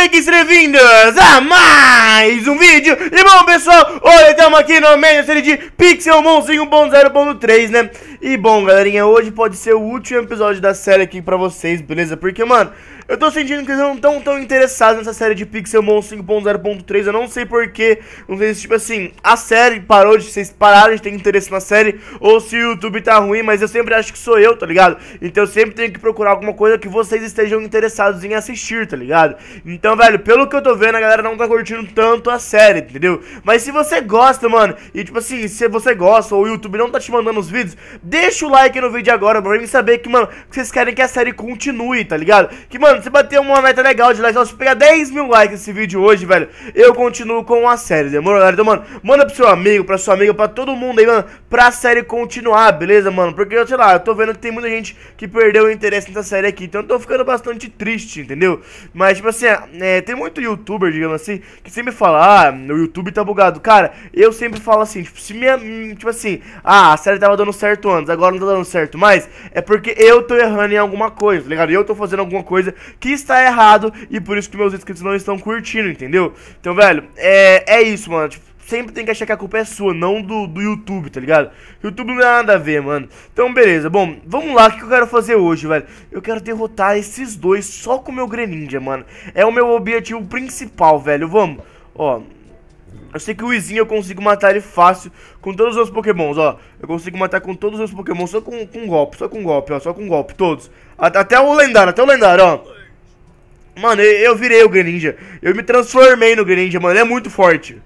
Freaks, bem-vindos a mais um vídeo E bom pessoal, hoje estamos aqui no meio série de Pixel Monzinho 1.0.3, né? E bom galerinha, hoje pode ser o último episódio da série aqui pra vocês, beleza? Porque mano, eu tô sentindo que eles não estão tão interessados nessa série de Pixelmon 5.0.3, eu não sei porquê, não sei se tipo assim, a série parou de, vocês pararam de ter interesse na série, ou se o YouTube tá ruim, mas eu sempre acho que sou eu, tá ligado? Então eu sempre tenho que procurar alguma coisa que vocês estejam interessados em assistir, tá ligado? Então então, velho, pelo que eu tô vendo, a galera não tá curtindo tanto a série, entendeu? Mas se você gosta, mano, e tipo assim, se você gosta ou o YouTube não tá te mandando os vídeos, deixa o like no vídeo agora pra mim saber que, mano, vocês querem que a série continue, tá ligado? Que, mano, você bater uma meta legal de likes, se pegar 10 mil likes nesse vídeo hoje, velho, eu continuo com a série, demorou, galera? Então, mano, manda pro seu amigo, pra sua amiga, pra todo mundo aí, mano, pra série continuar, beleza, mano? Porque, sei lá, eu tô vendo que tem muita gente que perdeu o interesse nessa série aqui, então eu tô ficando bastante triste, entendeu? Mas, tipo assim, é, tem muito youtuber, digamos assim, que sempre fala, ah, meu YouTube tá bugado. Cara, eu sempre falo assim, tipo, se minha. Tipo assim, ah, a série tava dando certo antes, agora não tá dando certo mais, é porque eu tô errando em alguma coisa, tá ligado? Eu tô fazendo alguma coisa que está errado e por isso que meus inscritos não estão curtindo, entendeu? Então, velho, é, é isso, mano. Tipo, sempre tem que achar que a culpa é sua, não do, do YouTube, tá ligado? YouTube não tem é nada a ver, mano. Então, beleza. Bom, vamos lá. O que eu quero fazer hoje, velho? Eu quero derrotar esses dois só com o meu Greninja, mano. É o meu objetivo principal, velho. Vamos. Ó, eu sei que o Izinho eu consigo matar ele fácil com todos os meus pokémons, ó. Eu consigo matar com todos os meus pokémons, só com, com golpe, só com golpe, ó. Só com golpe, todos. Até o lendário, até o lendário, ó. Mano, eu, eu virei o Greninja. Eu me transformei no Greninja, mano. Ele é muito forte.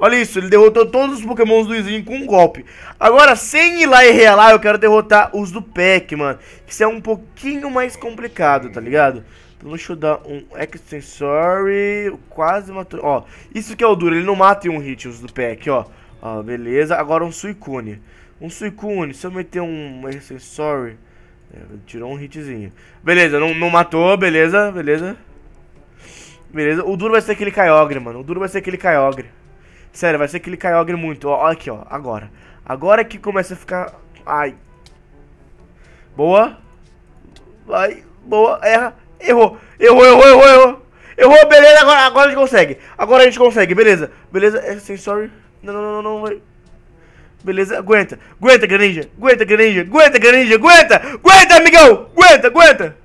Olha isso, ele derrotou todos os pokémons do Luizinho com um golpe. Agora, sem ir lá e realar, eu quero derrotar os do Pack, mano. Isso é um pouquinho mais complicado, tá ligado? Então deixa eu dar um Extensory, quase matou. Ó, isso que é o duro, ele não mata em um hit os do Pack, ó. Ó, beleza. Agora um Suicune. Um Suicune, se eu meter um Extensory... É, tirou um hitzinho. Beleza, não, não matou, beleza, beleza. Beleza, o duro vai ser aquele Kyogre, mano. O duro vai ser aquele Kyogre. Sério, vai ser aquele Kyogre muito. Ó, aqui, ó. Agora. Agora que começa a ficar... Ai. Boa. Vai. Boa. Erra. Errou. Errou, errou, errou, errou. Errou, beleza. Agora, agora a gente consegue. Agora a gente consegue. Beleza. Beleza. É sem sorry. Não, não, não, não. Vai. Beleza, aguenta. Aguenta, Greninja. Aguenta, Greninja. Aguenta, Greninja. Aguenta. Aguenta, amigão. Aguenta, aguenta.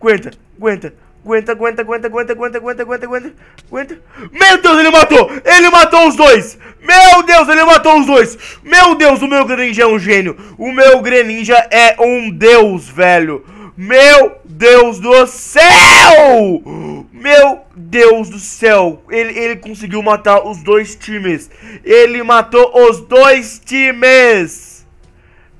Aguenta, aguenta. Aguenta, aguenta, aguenta, aguenta, aguenta, aguenta, aguenta, aguenta, aguenta. Meu Deus, ele matou! Ele matou os dois! Meu Deus, ele matou os dois! Meu Deus, o meu Greninja é um gênio! O meu Greninja é um deus, velho! Meu Deus do céu! Meu Deus do céu! Ele, ele conseguiu matar os dois times! Ele matou os dois times!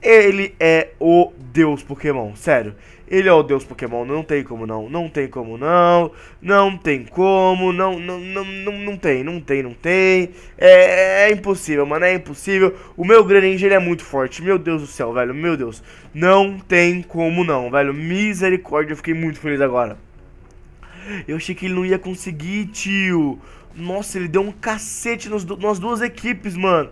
Ele é o Deus Pokémon, sério. Ele é o deus Pokémon, não tem como não, não tem como não, não tem como, não, não, não, não, não tem, não tem, não tem. É, é impossível, mano, é impossível. O meu Greninja, ele é muito forte, meu Deus do céu, velho, meu Deus. Não tem como não, velho, misericórdia, eu fiquei muito feliz agora. Eu achei que ele não ia conseguir, tio. Nossa, ele deu um cacete nos, nas duas equipes, mano.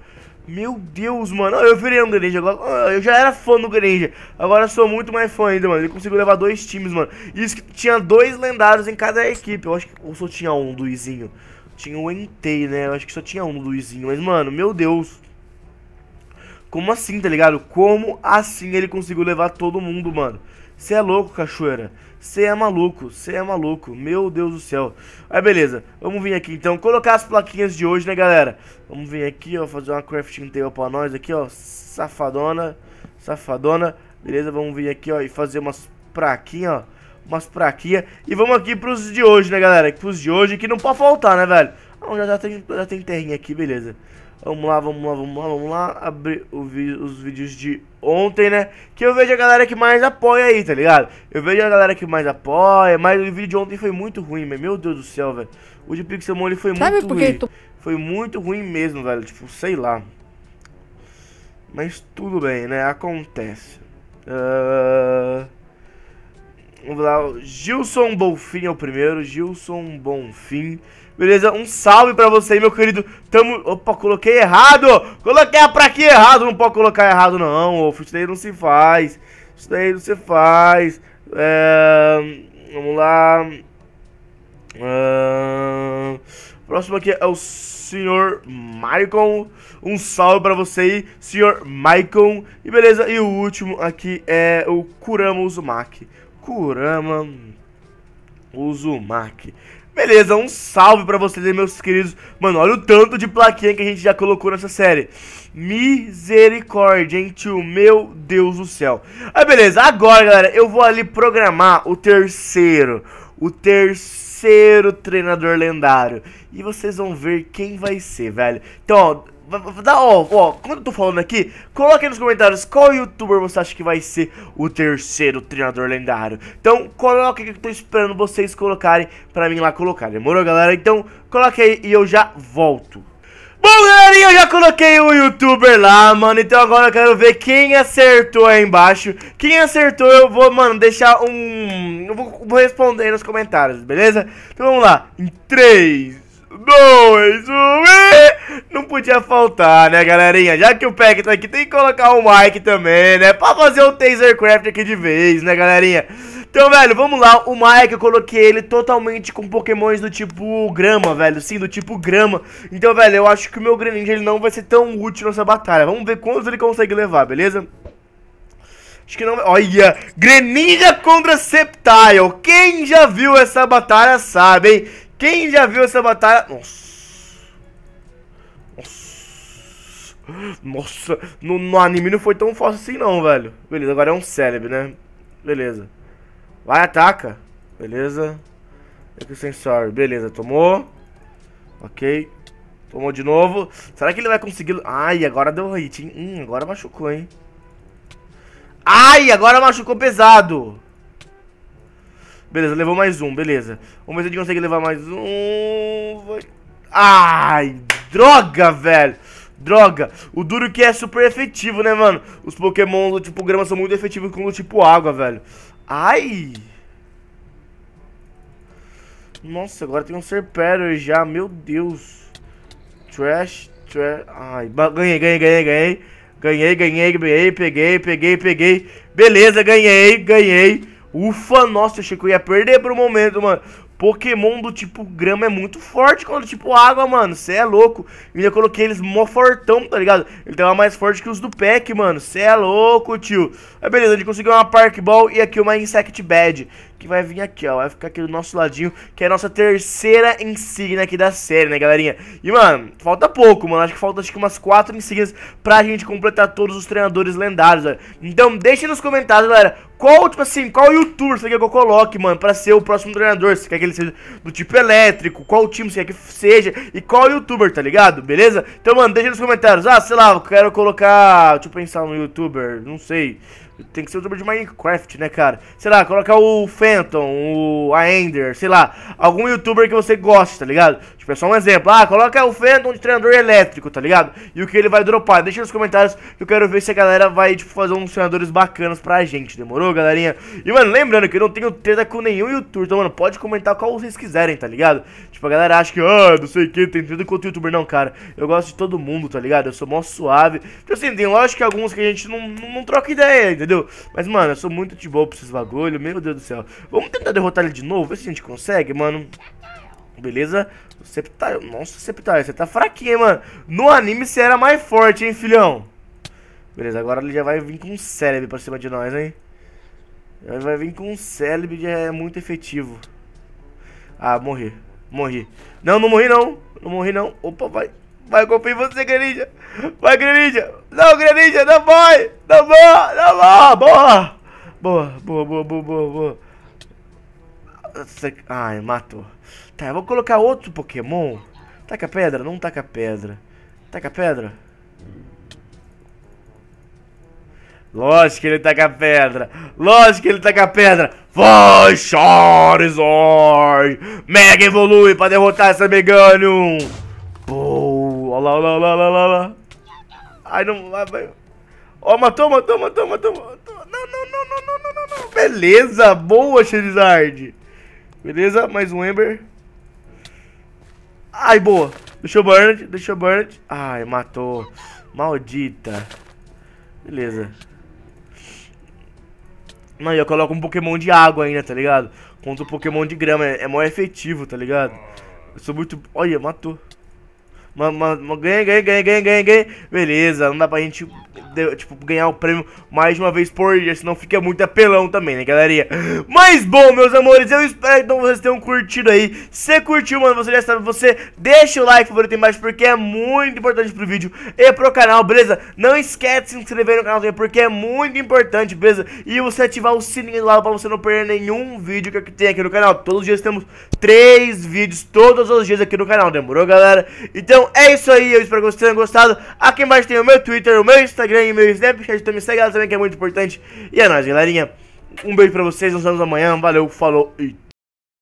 Meu Deus, mano, eu virei um Greninja agora. Ah, eu já era fã do Greninja. Agora sou muito mais fã ainda, mano. Ele conseguiu levar dois times, mano. Isso que tinha dois lendários em cada equipe. Eu acho que ou só tinha um Luizinho. Tinha o Entei, né? Eu acho que só tinha um Luizinho. Mas, mano, meu Deus. Como assim, tá ligado? Como assim ele conseguiu levar todo mundo, mano? Você é louco, cachoeira. Você é maluco, você é maluco. Meu Deus do céu. Aí beleza, vamos vir aqui então. Colocar as plaquinhas de hoje, né, galera? Vamos vir aqui, ó, fazer uma crafting table pra nós aqui, ó. Safadona, safadona. Beleza, vamos vir aqui, ó, e fazer umas plaquinhas, ó. Umas plaquinhas. E vamos aqui pros de hoje, né, galera? Pros de hoje, que não pode faltar, né, velho? Ah, já, já, tem, já tem terrinha aqui, beleza. Vamos lá, vamos lá, vamos lá, vamos lá. Abrir os vídeos de ontem, né? Que eu vejo a galera que mais apoia aí, tá ligado? Eu vejo a galera que mais apoia, mas o vídeo de ontem foi muito ruim, meu, Deus do céu, velho. O de Pixelmon foi Sabe muito ruim. Tu... Foi muito ruim mesmo, velho. Tipo, sei lá. Mas tudo bem, né? Acontece. Uh... Vamos lá. Gilson Bonfim é o primeiro. Gilson Bonfim. Beleza? Um salve pra você aí, meu querido. Tamo... Opa, coloquei errado. Coloquei a praquinha errado. Não pode colocar errado, não. O isso daí não se faz. Isso daí não se faz. É... Vamos lá. É... Próximo aqui é o senhor Michael. Um salve pra você aí, senhor Michael. E beleza, e o último aqui é o Kurama Uzumaki. Kurama Uzumaki. Beleza, um salve pra vocês aí, meus queridos. Mano, olha o tanto de plaquinha que a gente já colocou nessa série. Misericórdia, hein, tio? Meu Deus do céu. Aí, ah, beleza. Agora, galera, eu vou ali programar o terceiro. O terceiro terceiro treinador lendário. E vocês vão ver quem vai ser, velho. Então, ó, dá, ó, ó quando eu tô falando aqui, coloque aí nos comentários qual youtuber você acha que vai ser o terceiro treinador lendário. Então, coloque aqui que eu tô esperando vocês colocarem pra mim lá colocar. Demorou, galera? Então, coloque aí e eu já volto. Bom, galerinha, eu já coloquei um youtuber lá, mano. Então agora eu quero ver quem acertou aí embaixo. Quem acertou, eu vou, mano, deixar um. Eu vou, vou responder nos comentários, beleza? Então vamos lá. Em 3, 2, 1 e... Não podia faltar, né, galerinha? Já que o Pack tá aqui, tem que colocar o Mike também, né? Pra fazer o Tasercraft aqui de vez, né, galerinha? Então, velho, vamos lá. O Mike, eu coloquei ele totalmente com pokémons do tipo grama, velho. Sim, do tipo grama. Então, velho, eu acho que o meu Greninja ele não vai ser tão útil nessa batalha. Vamos ver quantos ele consegue levar, beleza? Acho que não... Olha! Greninja contra Sceptile. Quem já viu essa batalha sabe, hein? Quem já viu essa batalha... Nossa. Nossa, no, no, anime não foi tão fácil assim não, velho. Beleza, agora é um cérebro, né? Beleza. Vai, ataca. Beleza. Aqui o sensor. Beleza, tomou. Ok. Tomou de novo. Será que ele vai conseguir... Ai, agora deu hit, hein? Hum, agora machucou, hein? Ai, agora machucou pesado. Beleza, levou mais um, beleza. Vamos ver se a gente consegue levar mais um. Vai. Ai, droga, velho. Droga, o duro que é super efetivo, né, mano? Os pokémons do tipo grama são muito efetivos com o tipo água, velho. Ai! Nossa, agora tem um Serpero já, meu Deus. Trash, trash. Ai, ganhei, ganhei, ganhei, ganhei. Ganhei, ganhei, ganhei, peguei, peguei, peguei. Beleza, ganhei, ganhei. Ufa, nossa, achei que eu ia perder por um momento, mano. Pokémon do tipo grama é muito forte quando tipo água, mano. Cê é louco. E ainda coloquei eles mó fortão, tá ligado? Ele tava mais forte que os do pack, mano. Cê é louco, tio. Aí beleza, a gente conseguiu uma Park Ball e aqui uma Insect Bad. Que vai vir aqui, ó. Vai ficar aqui do nosso ladinho. Que é a nossa terceira insígnia aqui da série, né, galerinha? E, mano, falta pouco, mano. Acho que falta acho que umas quatro insígnias pra gente completar todos os treinadores lendários, velho. Então, deixa nos comentários, galera. Qual, tipo assim, qual youtuber você quer que eu coloque, mano, pra ser o próximo treinador? Você quer que ele ele seja do tipo elétrico, qual time você quer que seja e qual youtuber, tá ligado? Beleza? Então, mano, deixa nos comentários. Ah, sei lá, eu quero colocar. Deixa eu pensar no youtuber, não sei. Tem que ser o youtuber de Minecraft, né, cara? Sei lá, colocar o Phantom, o a Ender, sei lá. Algum youtuber que você goste, tá ligado? Tipo, é só um exemplo. Ah, coloca o Phantom de treinador elétrico, tá ligado? E o que ele vai dropar. Deixa nos comentários que eu quero ver se a galera vai, tipo, fazer uns treinadores bacanas pra gente. Demorou, galerinha? E, mano, lembrando que eu não tenho treta com nenhum youtuber. Então, mano, pode comentar qual vocês quiserem, tá ligado? Tipo, a galera acha que, ah, não sei o que, tem treta com outro youtuber. Não, cara. Eu gosto de todo mundo, tá ligado? Eu sou mó suave. Tipo assim, tem lógico que alguns que a gente não, não, não troca ideia, entendeu? Mas, mano, eu sou muito de boa pra esses bagulho. Meu Deus do céu. Vamos tentar derrotar ele de novo, ver se a gente consegue, mano beleza? Você tá. Nossa, você tá, você tá fraquinho, hein, mano? No anime você era mais forte, hein, filhão? Beleza, agora ele já vai vir com um cérebro pra cima de nós, hein? Ele vai vir com um cérebro já é muito efetivo. Ah, morri. Morri. Não, não morri não. Não morri não. Opa, vai. Vai, confio em você, Greninja. Vai, Greninja. Não, Greninja, não vai. Não vai, não vai. Boa. Boa, boa, boa, boa, boa, boa. Ai, matou. Tá, eu vou colocar outro Pokémon. Taca pedra? Não taca pedra. Taca pedra? Lógico que ele taca pedra. Lógico que ele taca pedra. Vai, Charizard! Mega evolui pra derrotar essa Meganium! Boa! olha lá, olha lá, olha lá, olha lá. Ai, não, vai. Ó, matou, matou, matou, matou, matou. Não, não, não, não, não, não, não. Beleza, boa, Charizard. Beleza, mais um Ember. Ai, boa. Deixou burn, deixou burn. Ai, matou. Maldita. Beleza. Não, e eu coloco um Pokémon de água ainda, tá ligado? Contra o um Pokémon de grama. É, é maior efetivo, tá ligado? Eu sou muito... Olha, matou. Ganha, ganha, ganha, ganha, ganha, ganha. Beleza, não dá pra gente tipo, ganhar o prêmio mais de uma vez por dia, senão fica muito apelão também, né, galerinha? Mas bom, meus amores, eu espero então vocês tenham curtido aí. Se curtiu, mano, você já sabe, você deixa o like favorito embaixo, porque é muito importante pro vídeo e pro canal, beleza? Não esquece de se inscrever no canal também, porque é muito importante, beleza? E você ativar o sininho lá pra você não perder nenhum vídeo que tem aqui no canal. Todos os dias temos três vídeos, todos os dias aqui no canal, demorou, galera? Então é isso aí, eu espero que vocês tenham gostado. Aqui embaixo tem o meu Twitter, o meu Instagram aí meu Snapchat, então me segue lá também que é muito importante. E é nóis, galerinha. Um beijo pra vocês, nos vemos amanhã. Valeu, falou e